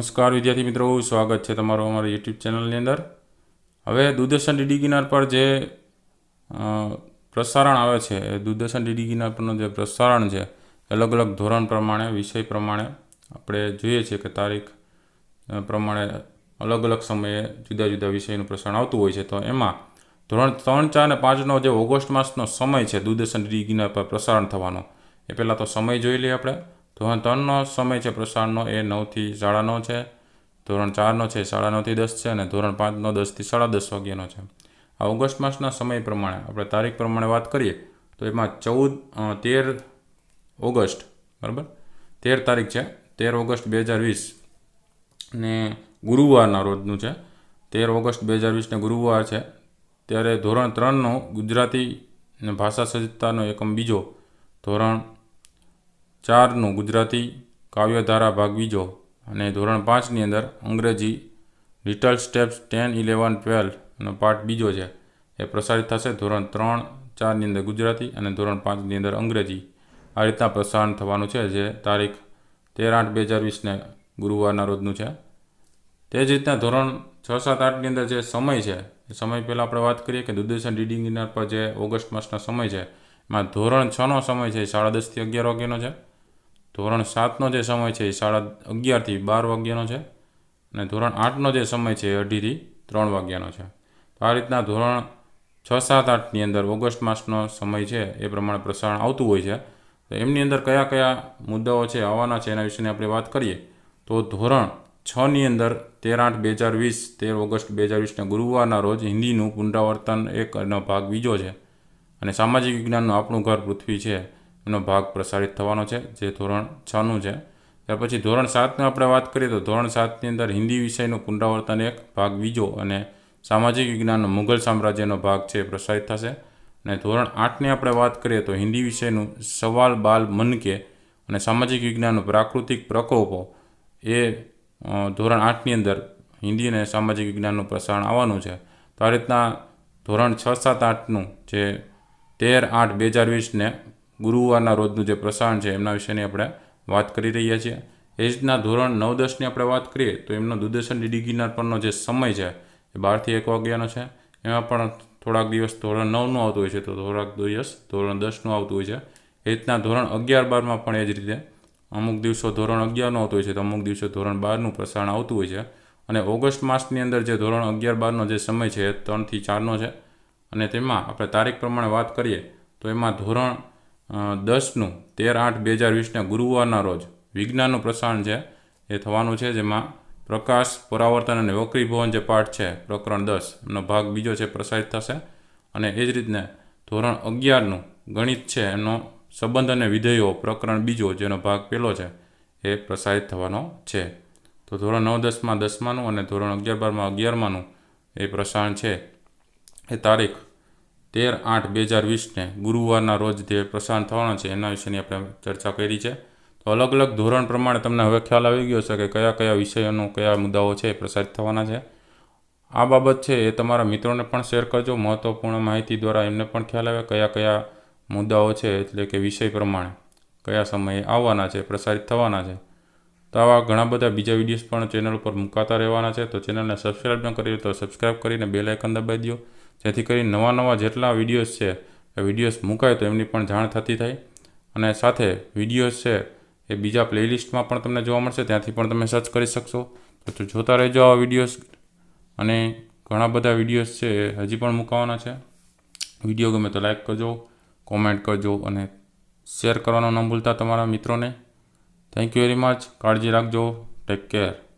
નમસ્કાર વિદ્યાર્થી મિત્રો સ્વાગત છે તમારું અમારી યુટ્યુબ ચેનલની અંદર હવે દૂરદર્શન ડીડી ગિનાર પર જે પ્રસારણ આવે છે એ દૂરદર્શન ડીડી ગિનાર પરનું જે પ્રસારણ છે અલગ અલગ ધોરણ પ્રમાણે વિષય પ્રમાણે આપણે જોઈએ છીએ કે તારીખ પ્રમાણે અલગ અલગ સમયે જુદા જુદા વિષયનું પ્રસારણ આવતું હોય છે તો એમાં ધોરણ ત્રણ ચાર અને પાંચનો જે ઓગસ્ટ માસનો સમય છે દૂરદર્શન ડીડી ગિનાર પર પ્રસારણ થવાનો એ પહેલાં તો સમય જોઈ લઈએ આપણે ધોરણ ત્રણનો સમય છે પ્રસારણનો એ નવથી સાડા નવ છે ધોરણ ચારનો છે સાડા નવથી દસ છે અને ધોરણ પાંચનો દસથી સાડા દસ વાગ્યાનો છે આ ઓગસ્ટ માસના સમય પ્રમાણે આપણે તારીખ પ્રમાણે વાત કરીએ તો એમાં ચૌદ તેર ઓગસ્ટ બરાબર તેર તારીખ છે તેર ઓગસ્ટ બે હજાર વીસ ને ગુરુવારના રોજનું છે તેર ઓગસ્ટ બે હજાર વીસને ગુરુવાર છે ત્યારે ધોરણ ત્રણનો ગુજરાતી ભાષા સજ્જતાનો એકમ બીજો ધોરણ ચારનું ગુજરાતી કાવ્યધારા ભાગ બીજો અને ધોરણ પાંચની અંદર અંગ્રેજી લિટલ સ્ટેપ્સ ટેન ઇલેવન ટ્વેલ્વનો પાઠ બીજો છે એ પ્રસારિત થશે ધોરણ ત્રણ ચારની અંદર ગુજરાતી અને ધોરણ પાંચની અંદર અંગ્રેજી આ રીતના પ્રસારણ થવાનું છે જે તારીખ તેર આઠ બે હજાર વીસને ગુરુવારના રોજનું છે તે જ રીતના ધોરણ છ સાત આઠની અંદર જે સમય છે એ સમય પહેલાં આપણે વાત કરીએ કે દૂરદર્શન રીડિંગ ડિનર પર જે ઓગસ્ટ માસનો સમય છે એમાં ધોરણ છનો સમય છે સાડા દસથી અગિયાર વાગ્યાનો છે ધોરણ સાતનો જે સમય છે એ સાડા અગિયારથી બાર વાગ્યાનો છે અને ધોરણ આઠનો જે સમય છે એ અઢીથી ત્રણ વાગ્યાનો છે તો આ રીતના ધોરણ છ સાત આઠની અંદર ઓગસ્ટ માસનો સમય છે એ પ્રમાણે પ્રસારણ આવતું હોય છે તો એમની અંદર કયા કયા મુદ્દાઓ છે આવવાના છે એના વિશેની આપણે વાત કરીએ તો ધોરણ છની અંદર તેર આઠ બે હજાર વીસ તેર ઓગસ્ટ બે હજાર વીસના ગુરુવારના રોજ હિન્દીનું પુનરાવર્તન એકનો ભાગ બીજો છે અને સામાજિક વિજ્ઞાનનું આપણું ઘર પૃથ્વી છે નો ભાગ પ્રસારિત થવાનો છે જે ધોરણ છનું છે ત્યાર પછી ધોરણ સાતની આપણે વાત કરીએ તો ધોરણ સાતની અંદર હિન્દી વિષયનું પુનરાવર્તન એક ભાગ બીજો અને સામાજિક વિજ્ઞાનનો મુઘલ સામ્રાજ્યનો ભાગ છે પ્રસારિત થશે અને ધોરણ આઠની આપણે વાત કરીએ તો હિન્દી વિષયનું સવાલ બાલ મનકે અને સામાજિક વિજ્ઞાનનું પ્રાકૃતિક પ્રકોપો એ ધોરણ આઠની અંદર હિન્દી અને સામાજિક વિજ્ઞાનનું પ્રસારણ આવવાનું છે તો આ રીતના ધોરણ છ સાત આઠનું જે તેર આઠ બે હજાર વીસને ગુરુવારના રોજનું જે પ્રસારણ છે એમના વિશેની આપણે વાત કરી રહ્યા છીએ એ એજના ધોરણ નવ દસની આપણે વાત કરીએ તો એમનો દૂરદર્શન ડીડી ગિરનાર પરનો જે સમય છે એ બારથી એક વાગ્યાનો છે એમાં પણ થોડાક દિવસ ધોરણ નવનું આવતું હોય છે તો થોડાક દિવસ ધોરણ દસનું આવતું હોય છે એ રીતના ધોરણ અગિયાર બારમાં પણ એ જ રીતે અમુક દિવસો ધોરણ અગિયારનું આવતું હોય છે તો અમુક દિવસો ધોરણ બારનું પ્રસારણ આવતું હોય છે અને ઓગસ્ટ માસની અંદર જે ધોરણ અગિયાર બારનો જે સમય છે એ ત્રણથી ચારનો છે અને તેમાં આપણે તારીખ પ્રમાણે વાત કરીએ તો એમાં ધોરણ દસનું તેર આઠ બે હજાર વીસના ગુરુવારના રોજ વિજ્ઞાનનું પ્રસારણ છે એ થવાનું છે જેમાં પ્રકાશ પરાવર્તન અને વક્રીભવન જે પાઠ છે પ્રકરણ દસ એમનો ભાગ બીજો છે પ્રસારિત થશે અને એ જ રીતને ધોરણ અગિયારનું ગણિત છે એનો સંબંધ અને વિધેયો પ્રકરણ બીજો જેનો ભાગ પહેલો છે એ પ્રસારિત થવાનો છે તો ધોરણ નવ દસમાં દસમાનું અને ધોરણ અગિયાર બારમાં અગિયારમાનું એ પ્રસારણ છે એ તારીખ તેર આઠ બે હજાર વીસને ગુરુવારના રોજ જે પ્રસારણ થવાનો છે એના વિશેની આપણે ચર્ચા કરી છે તો અલગ અલગ ધોરણ પ્રમાણે તમને હવે ખ્યાલ આવી ગયો છે કે કયા કયા વિષયોનો કયા મુદ્દાઓ છે પ્રસારિત થવાના છે આ બાબત છે એ તમારા મિત્રોને પણ શેર કરજો મહત્ત્વપૂર્ણ માહિતી દ્વારા એમને પણ ખ્યાલ આવે કયા કયા મુદ્દાઓ છે એટલે કે વિષય પ્રમાણે કયા સમયે આવવાના છે પ્રસારિત થવાના છે તો આવા ઘણા બધા બીજા વિડીયોઝ પણ ચેનલ ઉપર મૂકાતા રહેવાના છે તો ચેનલને સબસ્ક્રાઈબ ન કરી તો સબસ્ક્રાઈબ કરીને બેલ આઇકન દબાવી દો જેથી કરી નવા નવા જેટલા વિડીયોઝ છે એ વિડીયોઝ મૂકાય તો એમની પણ જાણ થતી થાય અને સાથે વિડીયોઝ છે એ બીજા પ્લેલિસ્ટમાં પણ તમને જોવા મળશે ત્યાંથી પણ તમે સર્ચ કરી શકશો તો જોતા રહેજો આવા વિડીયોઝ અને ઘણા બધા વિડીયોઝ છે એ હજી પણ મૂકાવાના છે વિડીયો ગમે તો લાઇક કરજો કોમેન્ટ કરજો અને શેર કરવાનો ન ભૂલતા તમારા મિત્રોને Thank you very much. કાળજી રાખજો. Take care